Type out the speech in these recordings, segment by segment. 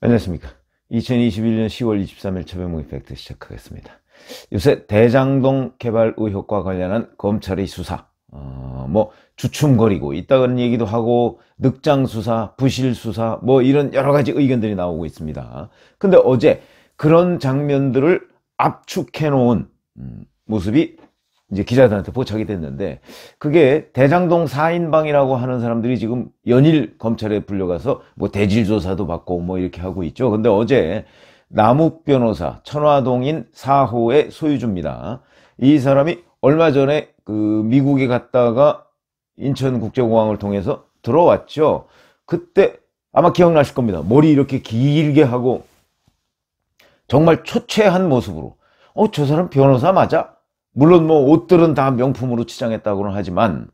안녕하십니까. 2021년 10월 23일 최병목 이펙트 시작하겠습니다. 요새 대장동 개발 의혹과 관련한 검찰의 수사, 어, 뭐 주춤거리고 있다는 얘기도 하고 늑장 수사, 부실 수사, 뭐 이런 여러 가지 의견들이 나오고 있습니다. 근데 어제 그런 장면들을 압축해 놓은 음, 모습이 이제 기자들한테 포착이 됐는데 그게 대장동 4인방이라고 하는 사람들이 지금 연일 검찰에 불려가서 뭐 대질조사도 받고 뭐 이렇게 하고 있죠. 근데 어제 남욱 변호사 천화동인 4호의 소유주입니다. 이 사람이 얼마 전에 그 미국에 갔다가 인천국제공항을 통해서 들어왔죠. 그때 아마 기억나실 겁니다. 머리 이렇게 길게 하고 정말 초췌한 모습으로 어저 사람 변호사 맞아? 물론 뭐 옷들은 다 명품으로 치장했다고는 하지만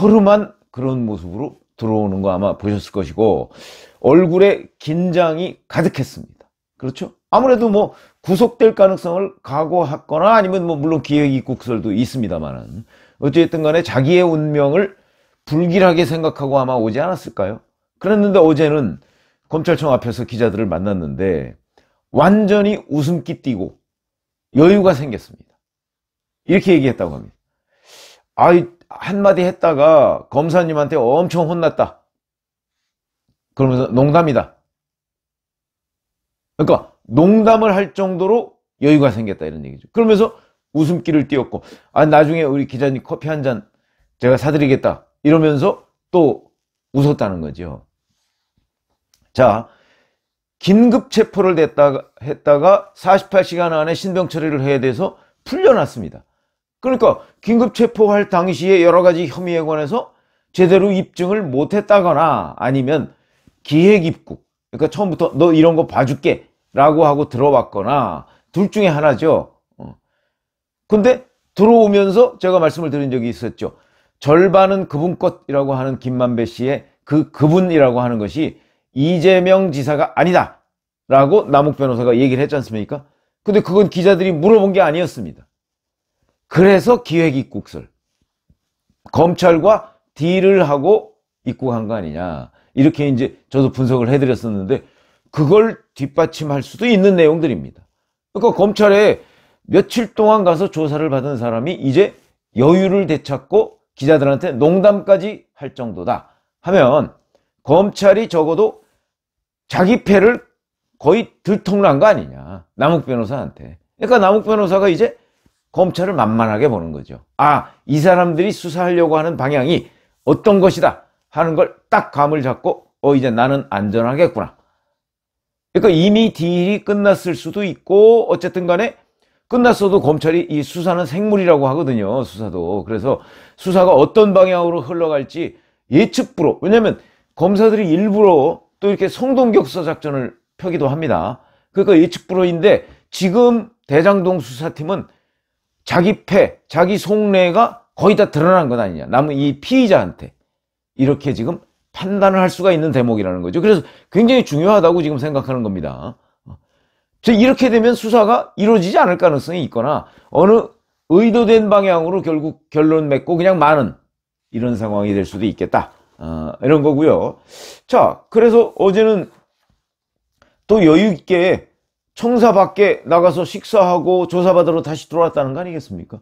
허름한 그런 모습으로 들어오는 거 아마 보셨을 것이고 얼굴에 긴장이 가득했습니다. 그렇죠? 아무래도 뭐 구속될 가능성을 각오했거나 아니면 뭐 물론 기획입국설도 있습니다만은 어찌됐든 간에 자기의 운명을 불길하게 생각하고 아마 오지 않았을까요? 그랬는데 어제는 검찰청 앞에서 기자들을 만났는데 완전히 웃음기 띄고 여유가 생겼습니다. 이렇게 얘기했다고 합니다. 아, 이 한마디 했다가 검사님한테 엄청 혼났다. 그러면서 농담이다. 그러니까 농담을 할 정도로 여유가 생겼다 이런 얘기죠. 그러면서 웃음기를 띄웠고 아 나중에 우리 기자님 커피 한 잔 제가 사드리겠다 이러면서 또 웃었다는 거죠. 자 긴급 체포를 했다가, 했다가 48시간 안에 신병 처리를 해야 돼서 풀려났습니다. 그러니까 긴급 체포할 당시에 여러 가지 혐의에 관해서 제대로 입증을 못했다거나 아니면 기획 입국 그러니까 처음부터 너 이런 거 봐줄게 라고 하고 들어왔거나 둘 중에 하나죠 어. 근데 들어오면서 제가 말씀을 드린 적이 있었죠 절반은 그분 것이라고 하는 김만배 씨의 그 그분이라고 하는 것이 이재명 지사가 아니다 라고 남욱 변호사가 얘기를 했지 않습니까 근데 그건 기자들이 물어본 게 아니었습니다 그래서 기획 입국설. 검찰과 딜을 하고 입국한 거 아니냐. 이렇게 이제 저도 분석을 해드렸었는데 그걸 뒷받침할 수도 있는 내용들입니다. 그러니까 검찰에 며칠 동안 가서 조사를 받은 사람이 이제 여유를 되찾고 기자들한테 농담까지 할 정도다 하면 검찰이 적어도 자기 패를 거의 들통난 거 아니냐 남욱 변호사한테 그러니까 남욱 변호사가 이제 검찰을 만만하게 보는 거죠. 아, 이 사람들이 수사하려고 하는 방향이 어떤 것이다 하는 걸 딱 감을 잡고 어 이제 나는 안전하겠구나. 그러니까 이미 딜이 끝났을 수도 있고 어쨌든 간에 끝났어도 검찰이 이 수사는 생물이라고 하거든요. 수사도. 그래서 수사가 어떤 방향으로 흘러갈지 예측 불허. 왜냐면 검사들이 일부러 또 이렇게 성동격서 작전을 펴기도 합니다. 그러니까 예측 불허인데 지금 대장동 수사팀은 자기 패, 자기 속내가 거의 다 드러난 건 아니냐. 남은 이 피의자한테 이렇게 지금 판단을 할 수가 있는 대목이라는 거죠. 그래서 굉장히 중요하다고 지금 생각하는 겁니다. 어. 이렇게 되면 수사가 이루어지지 않을 가능성이 있거나 어느 의도된 방향으로 결국 결론 맺고 그냥 많은 이런 상황이 될 수도 있겠다. 어, 이런 거고요. 자, 그래서 어제는 또 여유 있게 청사 밖에 나가서 식사하고 조사받으러 다시 들어왔다는 거 아니겠습니까?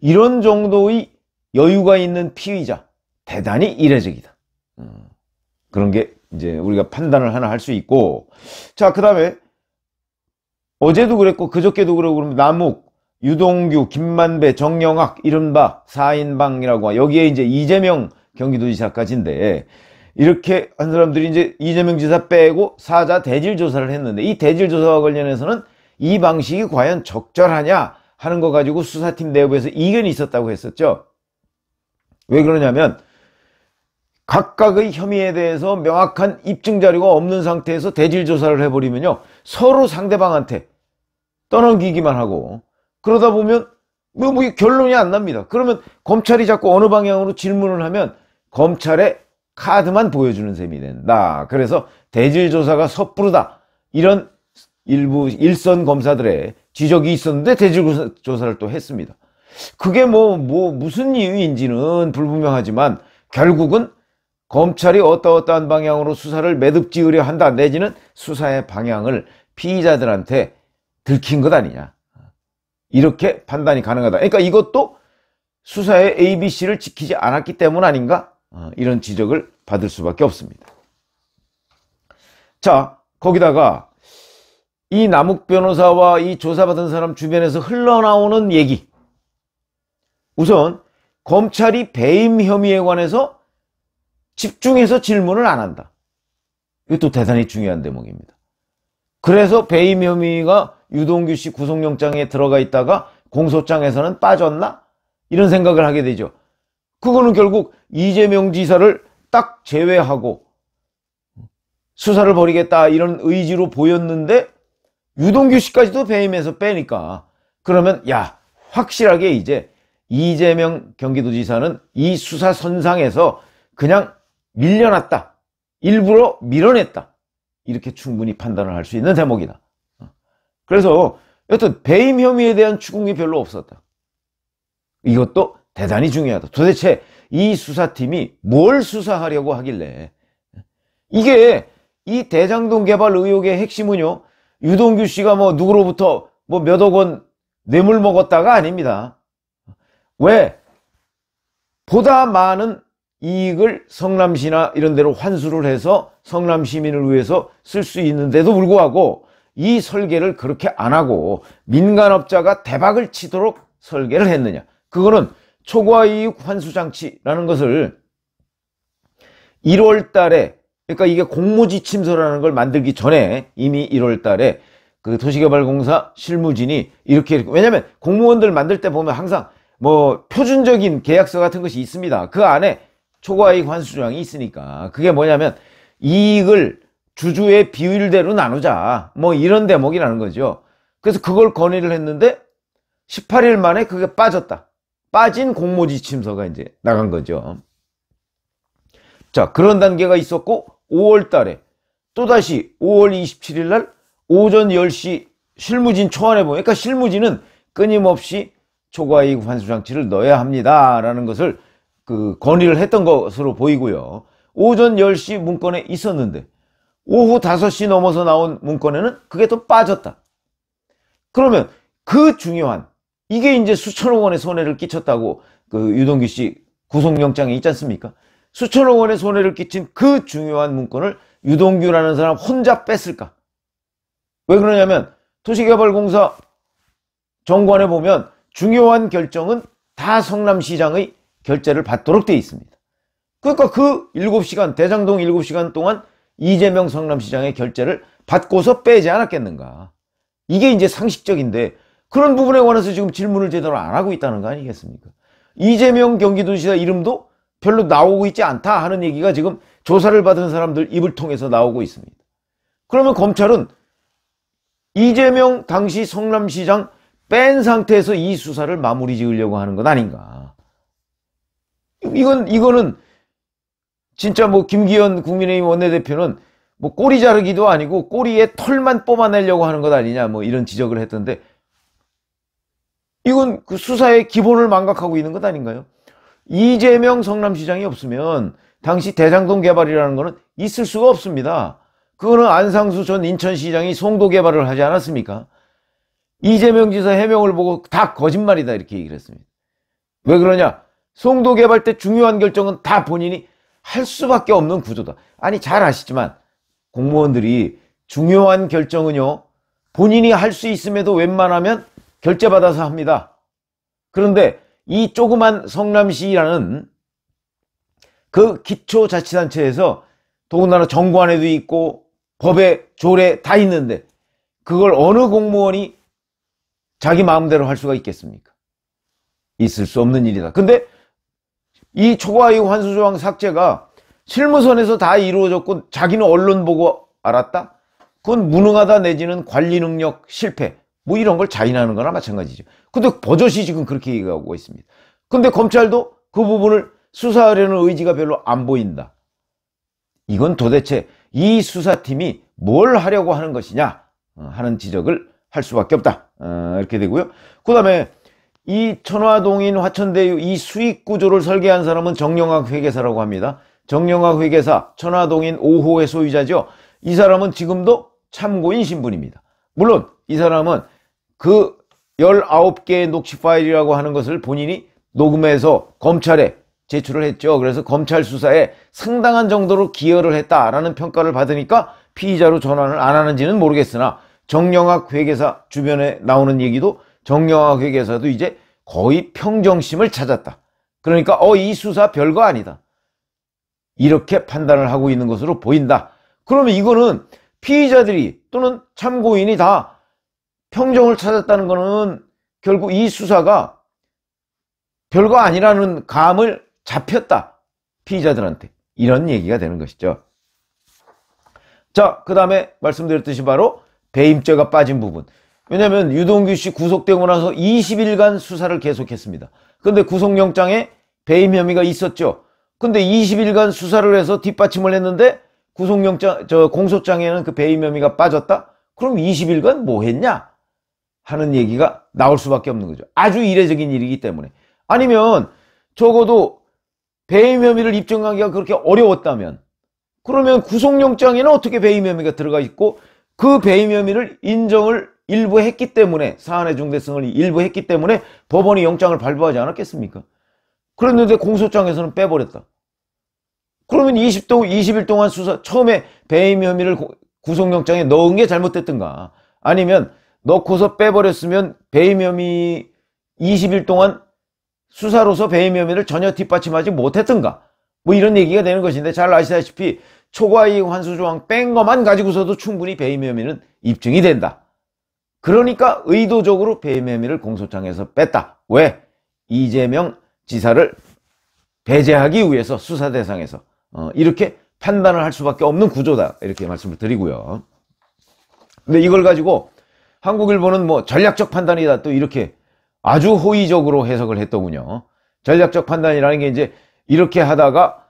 이런 정도의 여유가 있는 피의자 대단히 이례적이다. 음, 그런 게 이제 우리가 판단을 하나 할 수 있고 자그 다음에 어제도 그랬고 그저께도 그러고 그러면 남욱, 유동규, 김만배, 정영학 이른바 4인방이라고 여기에 이제 이재명 경기도지사까지인데 이렇게 한 사람들이 이제 이재명 지사 빼고 사자 대질 조사를 했는데 이 대질 조사와 관련해서는 이 방식이 과연 적절하냐 하는 거 가지고 수사팀 내부에서 이견이 있었다고 했었죠. 왜 그러냐면 각각의 혐의에 대해서 명확한 입증 자료가 없는 상태에서 대질 조사를 해버리면요. 서로 상대방한테 떠넘기기만 하고 그러다 보면 뭐, 뭐 결론이 안 납니다. 그러면 검찰이 자꾸 어느 방향으로 질문을 하면 검찰의 카드만 보여주는 셈이 된다. 그래서 대질조사가 섣부르다. 이런 일부 일선 검사들의 지적이 있었는데 대질조사를 또 했습니다. 그게 뭐, 뭐, 무슨 이유인지는 불분명하지만 결국은 검찰이 어떠어떠한 방향으로 수사를 매듭 지으려 한다 내지는 수사의 방향을 피의자들한테 들킨 것 아니냐. 이렇게 판단이 가능하다. 그러니까 이것도 수사의 ABC를 지키지 않았기 때문 아닌가? 어, 이런 지적을 받을 수밖에 없습니다. 자, 거기다가 이 남욱 변호사와 이 조사받은 사람 주변에서 흘러나오는 얘기. 우선 검찰이 배임 혐의에 관해서 집중해서 질문을 안 한다. 이것도 대단히 중요한 대목입니다. 그래서 배임 혐의가 유동규 씨 구속영장에 들어가 있다가 공소장에서는 빠졌나? 이런 생각을 하게 되죠. 그거는 결국 이재명 지사를 딱 제외하고 수사를 벌이겠다 이런 의지로 보였는데 유동규 씨까지도 배임해서 빼니까 그러면 야 확실하게 이제 이재명 경기도지사는 이 수사 선상에서 그냥 밀려났다 일부러 밀어냈다 이렇게 충분히 판단을 할 수 있는 대목이다 그래서 여튼 배임 혐의에 대한 추궁이 별로 없었다 이것도 대단히 중요하다. 도대체 이 수사팀이 뭘 수사하려고 하길래 이게 이 대장동 개발 의혹의 핵심은요 유동규 씨가 뭐 누구로부터 뭐 몇억 원 뇌물 먹었다가 아닙니다. 왜 보다 많은 이익을 성남시나 이런 데로 환수를 해서 성남 시민을 위해서 쓸 수 있는데도 불구하고 이 설계를 그렇게 안 하고 민간업자가 대박을 치도록 설계를 했느냐. 그거는 초과이익 환수장치라는 것을 1월 달에 그러니까 이게 공무지침서라는 걸 만들기 전에 이미 1월 달에 그 도시개발공사 실무진이 이렇게, 이렇게 왜냐면 공무원들 만들 때 보면 항상 뭐 표준적인 계약서 같은 것이 있습니다. 그 안에 초과이익 환수장이 있으니까 그게 뭐냐면 이익을 주주의 비율대로 나누자 뭐 이런 대목이라는 거죠. 그래서 그걸 건의를 했는데 18일 만에 그게 빠졌다. 빠진 공모지 침서가 이제 나간 거죠. 자, 그런 단계가 있었고 5월 달에 또다시 5월 27일 날 오전 10시 실무진 초안에 보니까 그러니까 실무진은 끊임없이 초과이익 환수 장치를 넣어야 합니다라는 것을 그 건의를 했던 것으로 보이고요. 오전 10시 문건에 있었는데 오후 5시 넘어서 나온 문건에는 그게 또 빠졌다. 그러면 그 중요한 이게 이제 수천억 원의 손해를 끼쳤다고 그 유동규 씨 구속영장이 있지 않습니까? 수천억 원의 손해를 끼친 그 중요한 문건을 유동규라는 사람 혼자 뺐을까? 왜 그러냐면 도시개발공사 정관에 보면 중요한 결정은 다 성남시장의 결재를 받도록 되어 있습니다. 그러니까 그 7시간, 대장동 7시간 동안 이재명 성남시장의 결재를 받고서 빼지 않았겠는가. 이게 이제 상식적인데 그런 부분에 관해서 지금 질문을 제대로 안 하고 있다는 거 아니겠습니까? 이재명 경기도지사 이름도 별로 나오고 있지 않다 하는 얘기가 지금 조사를 받은 사람들 입을 통해서 나오고 있습니다. 그러면 검찰은 이재명 당시 성남시장 뺀 상태에서 이 수사를 마무리 지으려고 하는 것 아닌가. 이건, 이거는 진짜 뭐 김기현 국민의힘 원내대표는 뭐 꼬리 자르기도 아니고 꼬리에 털만 뽑아내려고 하는 것 아니냐 뭐 이런 지적을 했던데 이건 그 수사의 기본을 망각하고 있는 것 아닌가요? 이재명 성남시장이 없으면 당시 대장동 개발이라는 거는 있을 수가 없습니다. 그거는 안상수 전 인천시장이 송도 개발을 하지 않았습니까? 이재명 지사 해명을 보고 다 거짓말이다 이렇게 얘기를 했습니다. 왜 그러냐? 송도 개발 때 중요한 결정은 다 본인이 할 수밖에 없는 구조다. 아니 잘 아시지만 공무원들이 중요한 결정은요 본인이 할 수 있음에도 웬만하면 결제받아서 합니다. 그런데 이 조그만 성남시라는 그 기초자치단체에서 더군다나 정관에도 있고 법에 조례 다 있는데 그걸 어느 공무원이 자기 마음대로 할 수가 있겠습니까? 있을 수 없는 일이다. 근데 이 초과이익 환수조항 삭제가 실무선에서 다 이루어졌고 자기는 언론 보고 알았다? 그건 무능하다 내지는 관리 능력 실패. 뭐 이런 걸 자인하는 거나 마찬가지죠. 근데 버젓이 지금 그렇게 얘기하고 있습니다. 근데 검찰도 그 부분을 수사하려는 의지가 별로 안 보인다. 이건 도대체 이 수사팀이 뭘 하려고 하는 것이냐 어, 하는 지적을 할 수밖에 없다. 어, 이렇게 되고요. 그 다음에 이 천화동인 화천대유 이 수익 구조를 설계한 사람은 정영학 회계사라고 합니다. 정영학 회계사 천화동인 5호의 소유자죠. 이 사람은 지금도 참고인 신분입니다. 물론 이 사람은 그 19개의 녹취 파일이라고 하는 것을 본인이 녹음해서 검찰에 제출을 했죠. 그래서 검찰 수사에 상당한 정도로 기여를 했다라는 평가를 받으니까 피의자로 전환을 안 하는지는 모르겠으나 정영학 회계사 주변에 나오는 얘기도 정영학 회계사도 이제 거의 평정심을 찾았다. 그러니까 어 이 수사 별거 아니다. 이렇게 판단을 하고 있는 것으로 보인다. 그러면 이거는 피의자들이 또는 참고인이 다 평정을 찾았다는 것은 결국 이 수사가 별거 아니라는 감을 잡혔다. 피의자들한테. 이런 얘기가 되는 것이죠. 자, 그 다음에 말씀드렸듯이 바로 배임죄가 빠진 부분. 왜냐하면 유동규 씨 구속되고 나서 20일간 수사를 계속했습니다. 근데 구속영장에 배임 혐의가 있었죠. 근데 20일간 수사를 해서 뒷받침을 했는데 구속영장, 저 공소장에는 그 배임 혐의가 빠졌다? 그럼 20일간 뭐 했냐? 하는 얘기가 나올 수밖에 없는 거죠. 아주 이례적인 일이기 때문에. 아니면 적어도 배임 혐의를 입증하기가 그렇게 어려웠다면 그러면 구속영장에는 어떻게 배임 혐의가 들어가 있고 그 배임 혐의를 인정을 일부 했기 때문에 사안의 중대성을 일부 했기 때문에 법원이 영장을 발부하지 않았겠습니까? 그랬는데 공소장에서는 빼버렸다. 그러면 20동, 20일 동안 수사 처음에 배임 혐의를 구속영장에 넣은 게잘못됐던가 아니면 넣고서 빼버렸으면 배임 혐의 20일 동안 수사로서 배임 혐의를 전혀 뒷받침하지 못했던가 뭐 이런 얘기가 되는 것인데 잘 아시다시피 초과이익 환수조항 뺀 것만 가지고서도 충분히 배임 혐의는 입증이 된다. 그러니까 의도적으로 배임 혐의를 공소장에서 뺐다. 왜? 이재명 지사를 배제하기 위해서 수사 대상에서 어, 이렇게 판단을 할 수밖에 없는 구조다. 이렇게 말씀을 드리고요. 근데 이걸 가지고 한국 일보는뭐 전략적 판단이다 또 이렇게 아주 호의적으로 해석을 했더군요. 전략적 판단이라는 게 이제 이렇게 하다가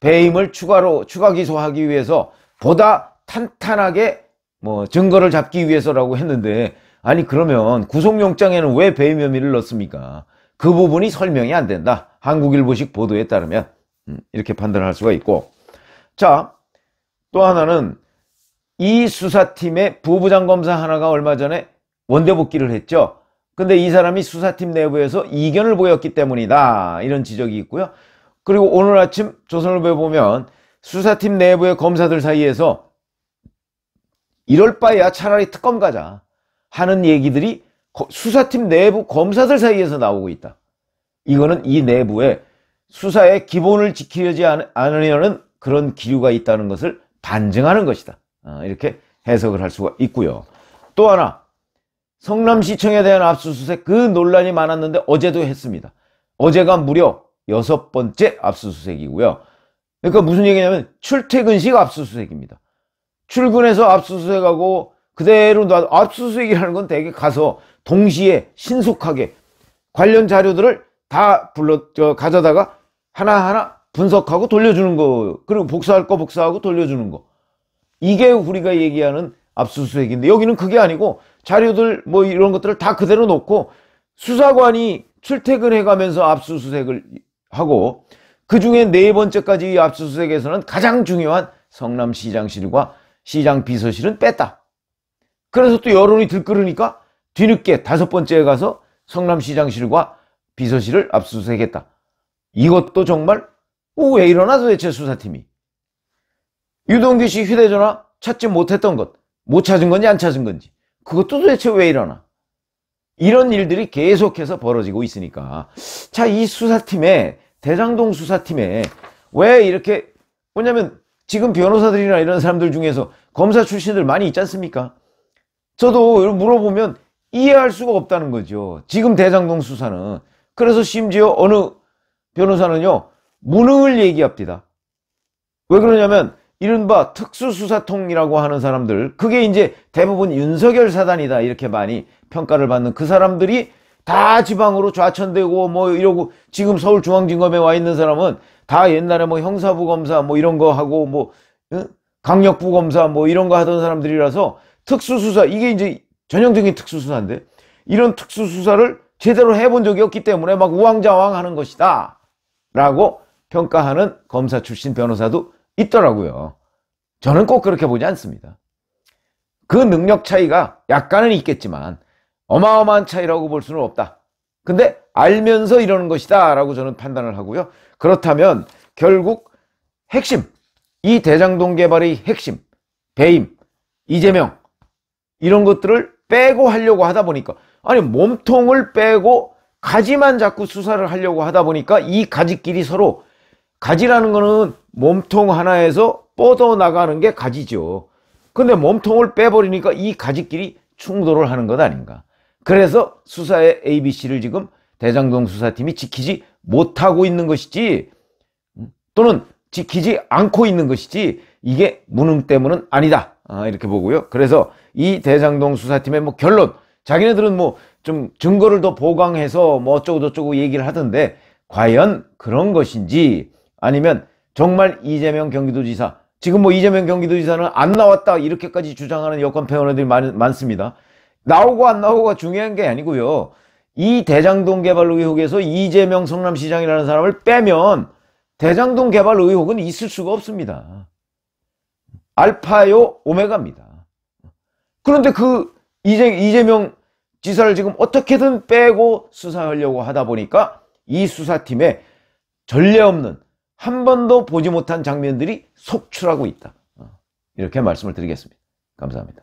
배임을 추가로 추가 기소하기 위해서 보다 탄탄하게 뭐 증거를 잡기 위해서라고 했는데 아니 그러면 구속영장에는 왜 배임 혐의를 넣습니까? 그 부분이 설명이 안 된다. 한국일보식 보도에 따르면 음, 이렇게 판단할 수가 있고 자 또 하나는 이 수사팀의 부부장 검사 하나가 얼마 전에 원대 복귀를 했죠. 근데 이 사람이 수사팀 내부에서 이견을 보였기 때문이다. 이런 지적이 있고요. 그리고 오늘 아침 조선일보에 보면 수사팀 내부의 검사들 사이에서 이럴 바에야 차라리 특검 가자 하는 얘기들이 수사팀 내부 검사들 사이에서 나오고 있다. 이거는 이 내부에 수사의 기본을 지키려지 않으려는 그런 기류가 있다는 것을 반증하는 것이다. 어, 이렇게 해석을 할 수가 있고요. 또 하나 성남시청에 대한 압수수색 그 논란이 많았는데 어제도 했습니다. 어제가 무려 여섯 번째 압수수색이고요. 그러니까 무슨 얘기냐면 출퇴근식 압수수색입니다. 출근해서 압수수색하고 그대로 놔 압수수색이라는 건 대개 가서 동시에 신속하게 관련 자료들을 다 불러 저, 가져다가 하나하나 분석하고 돌려주는 거 그리고 복사할 거 복사하고 돌려주는 거 이게 우리가 얘기하는 압수수색인데 여기는 그게 아니고 자료들 뭐 이런 것들을 다 그대로 놓고 수사관이 출퇴근해 가면서 압수수색을 하고 그 중에 네 번째까지 이 압수수색에서는 가장 중요한 성남시장실과 시장 비서실은 뺐다. 그래서 또 여론이 들끓으니까 뒤늦게 다섯 번째에 가서 성남시장실과 비서실을 압수수색했다. 이것도 정말 오, 왜일어나 도대체 수사팀이. 유동규 씨 휴대전화 찾지 못했던 것, 못 찾은 건지 안 찾은 건지 그것도 도대체 왜 일어나? 이런 일들이 계속해서 벌어지고 있으니까 자 이 수사팀에 대장동 수사팀에 왜 이렇게 뭐냐면 지금 변호사들이나 이런 사람들 중에서 검사 출신들 많이 있지 않습니까? 저도 물어보면 이해할 수가 없다는 거죠. 지금 대장동 수사는. 그래서 심지어 어느 변호사는요, 무능을 얘기합니다. 왜 그러냐면 이른바 특수수사통이라고 하는 사람들 그게 이제 대부분 윤석열 사단이다 이렇게 많이 평가를 받는 그 사람들이 다 지방으로 좌천되고 뭐 이러고 지금 서울중앙지검에 와 있는 사람은 다 옛날에 뭐 형사부 검사 뭐 이런 거 하고 뭐 강력부 검사 뭐 이런 거 하던 사람들이라서 특수수사 이게 이제 전형적인 특수수사인데 이런 특수수사를 제대로 해본 적이 없기 때문에 막 우왕좌왕 하는 것이다 라고 평가하는 검사 출신 변호사도 있더라고요. 저는 꼭 그렇게 보지 않습니다. 그 능력 차이가 약간은 있겠지만 어마어마한 차이라고 볼 수는 없다. 근데 알면서 이러는 것이다 라고 저는 판단을 하고요. 그렇다면 결국 핵심, 이 대장동 개발의 핵심, 배임, 이재명 이런 것들을 빼고 하려고 하다 보니까 아니 몸통을 빼고 가지만 자꾸 수사를 하려고 하다 보니까 이 가지끼리 서로 가지라는 거는 몸통 하나에서 뻗어나가는 게 가지죠. 근데 몸통을 빼버리니까 이 가지끼리 충돌을 하는 것 아닌가. 그래서 수사의 ABC를 지금 대장동 수사팀이 지키지 못하고 있는 것이지 음, 또는 지키지 않고 있는 것이지 이게 무능 때문은 아니다. 아, 이렇게 보고요. 그래서 이 대장동 수사팀의 뭐 결론 자기네들은 뭐 좀 증거를 더 보강해서 뭐 어쩌고저쩌고 얘기를 하던데 과연 그런 것인지 아니면 정말 이재명 경기도지사 지금 뭐 이재명 경기도지사는 안 나왔다 이렇게까지 주장하는 여권 패널들이 많, 습니다 나오고 안 나오고가 중요한 게 아니고요. 이 대장동 개발 의혹에서 이재명 성남시장이라는 사람을 빼면 대장동 개발 의혹은 있을 수가 없습니다. 알파요 오메가입니다. 그런데 그 이재, 이재명 지사를 지금 어떻게든 빼고 수사하려고 하다 보니까 이 수사팀에 전례 없는 한 번도 보지 못한 장면들이 속출하고 있다. 어, 이렇게 말씀을 드리겠습니다. 감사합니다.